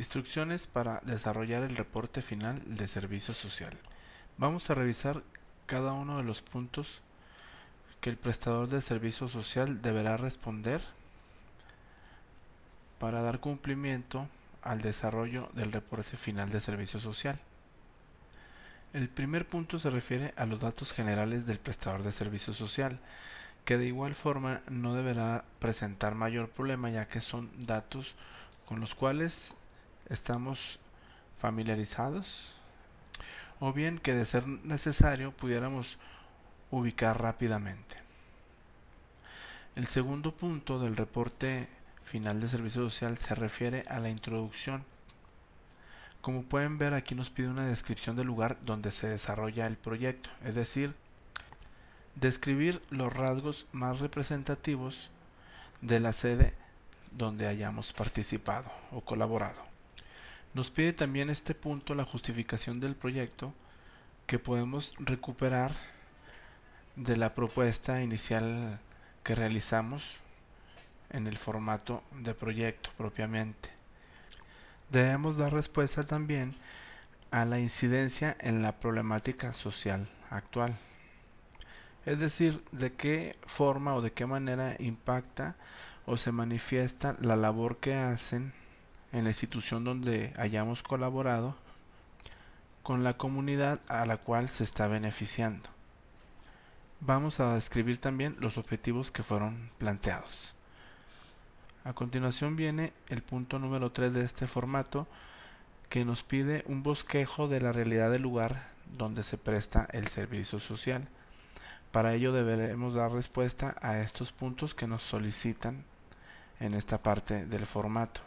Instrucciones para desarrollar el reporte final de servicio social. Vamos a revisar cada uno de los puntos que el prestador de servicio social deberá responder para dar cumplimiento al desarrollo del reporte final de servicio social. El primer punto se refiere a los datos generales del prestador de servicio social, que de igual forma no deberá presentar mayor problema ya que son datos con los cuales estamos familiarizados, o bien que de ser necesario pudiéramos ubicar rápidamente. El segundo punto del reporte final de servicio social se refiere a la introducción. Como pueden ver aquí nos pide una descripción del lugar donde se desarrolla el proyecto, es decir, describir los rasgos más representativos de la sede donde hayamos participado o colaborado. Nos pide también este punto la justificación del proyecto que podemos recuperar de la propuesta inicial que realizamos en el formato de proyecto propiamente. Debemos dar respuesta también a la incidencia en la problemática social actual. Es decir, de qué forma o de qué manera impacta o se manifiesta la labor que hacen en la institución donde hayamos colaborado con la comunidad a la cual se está beneficiando. Vamos a describir también los objetivos que fueron planteados. A continuación viene el punto número 3 de este formato que nos pide un bosquejo de la realidad del lugar donde se presta el servicio social. Para ello deberemos dar respuesta a estos puntos que nos solicitan en esta parte del formato.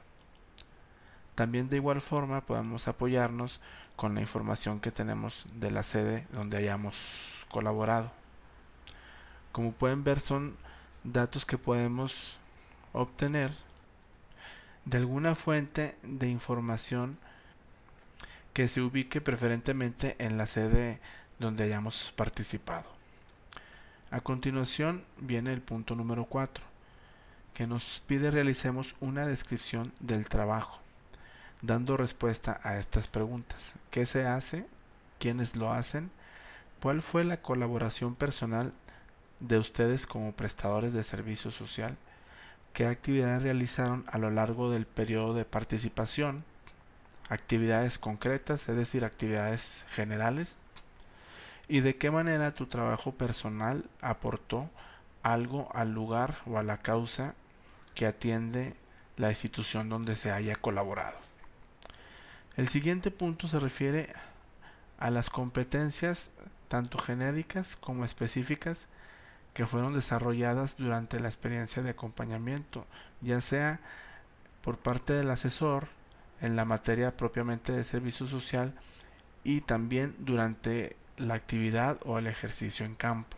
También de igual forma podemos apoyarnos con la información que tenemos de la sede donde hayamos colaborado. Como pueden ver son datos que podemos obtener de alguna fuente de información que se ubique preferentemente en la sede donde hayamos participado. A continuación viene el punto número 4, que nos pide realicemos una descripción del trabajo dando respuesta a estas preguntas. ¿Qué se hace? ¿Quiénes lo hacen? ¿Cuál fue la colaboración personal de ustedes como prestadores de servicio social? ¿Qué actividades realizaron a lo largo del periodo de participación? Actividades concretas, es decir, actividades generales. ¿Y de qué manera tu trabajo personal aportó algo al lugar o a la causa que atiende la institución donde se haya colaborado? El siguiente punto se refiere a las competencias tanto genéricas como específicas que fueron desarrolladas durante la experiencia de acompañamiento, ya sea por parte del asesor en la materia propiamente de servicio social y también durante la actividad o el ejercicio en campo.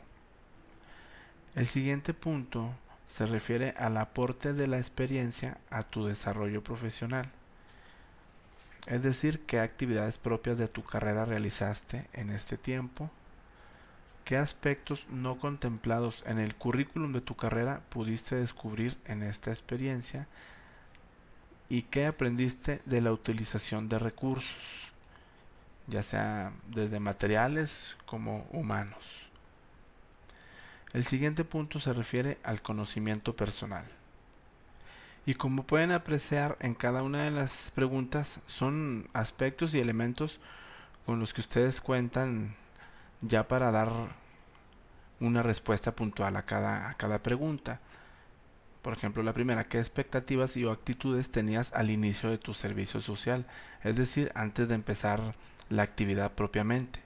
El siguiente punto se refiere al aporte de la experiencia a tu desarrollo profesional. Es decir, qué actividades propias de tu carrera realizaste en este tiempo, qué aspectos no contemplados en el currículum de tu carrera pudiste descubrir en esta experiencia y qué aprendiste de la utilización de recursos, ya sea desde materiales como humanos. El siguiente punto se refiere al conocimiento personal. Y como pueden apreciar en cada una de las preguntas son aspectos y elementos con los que ustedes cuentan ya para dar una respuesta puntual a cada, pregunta. Por ejemplo, la primera, ¿qué expectativas y o actitudes tenías al inicio de tu servicio social? Es decir, antes de empezar la actividad propiamente.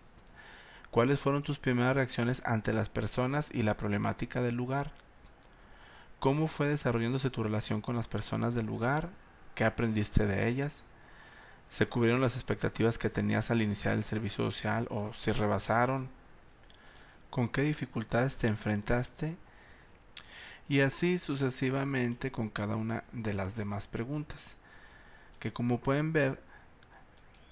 ¿Cuáles fueron tus primeras reacciones ante las personas y la problemática del lugar? cómo fue desarrollándose tu relación con las personas del lugar, qué aprendiste de ellas, se cubrieron las expectativas que tenías al iniciar el servicio social o se rebasaron, con qué dificultades te enfrentaste y así sucesivamente con cada una de las demás preguntas, que como pueden ver,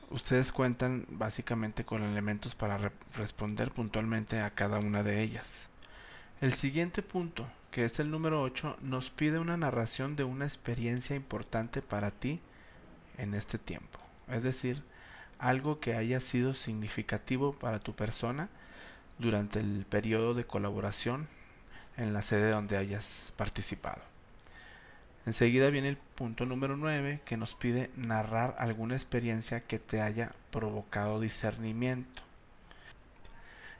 ustedes cuentan básicamente con elementos para responder puntualmente a cada una de ellas. El siguiente punto que es el número 8, nos pide una narración de una experiencia importante para ti en este tiempo. Es decir, algo que haya sido significativo para tu persona durante el periodo de colaboración en la sede donde hayas participado. Enseguida viene el punto número 9 que nos pide narrar alguna experiencia que te haya provocado discernimiento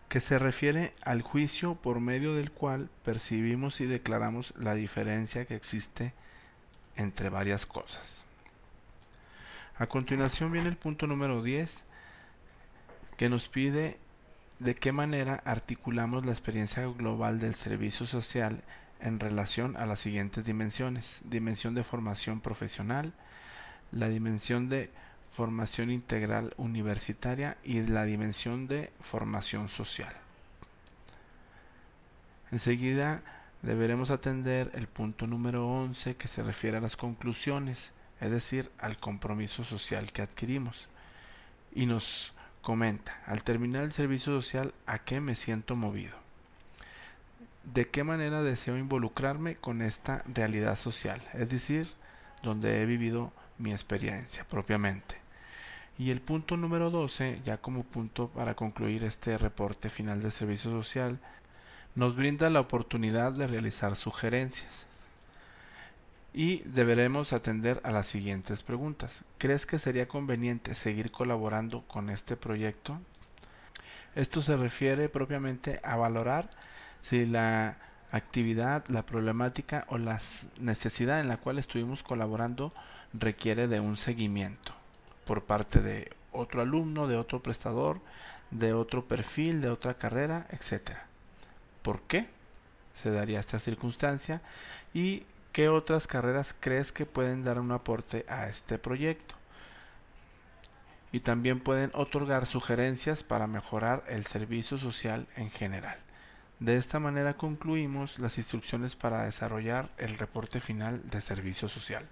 que se refiere al juicio por medio del cual percibimos y declaramos la diferencia que existe entre varias cosas. A continuación viene el punto número 10 que nos pide de qué manera articulamos la experiencia global del servicio social en relación a las siguientes dimensiones. Dimensión de formación profesional, la dimensión de formación integral universitaria y la dimensión de formación social. Enseguida deberemos atender el punto número 11 que se refiere a las conclusiones, es decir, al compromiso social que adquirimos. Y nos comenta, al terminar el servicio social, ¿a qué me siento movido? ¿De qué manera deseo involucrarme con esta realidad social? Es decir, donde he vivido mi experiencia propiamente. Y el punto número 12, ya como punto para concluir este reporte final de servicio social, nos brinda la oportunidad de realizar sugerencias. Y deberemos atender a las siguientes preguntas. ¿Crees que sería conveniente seguir colaborando con este proyecto? Esto se refiere propiamente a valorar si la actividad, la problemática o la necesidad en la cual estuvimos colaborando requiere de un seguimiento por parte de otro alumno, de otro prestador, de otro perfil, de otra carrera, etc. ¿Por qué se daría esta circunstancia? ¿Y qué otras carreras crees que pueden dar un aporte a este proyecto? Y también pueden otorgar sugerencias para mejorar el servicio social en general. De esta manera concluimos las instrucciones para desarrollar el reporte final de servicio social.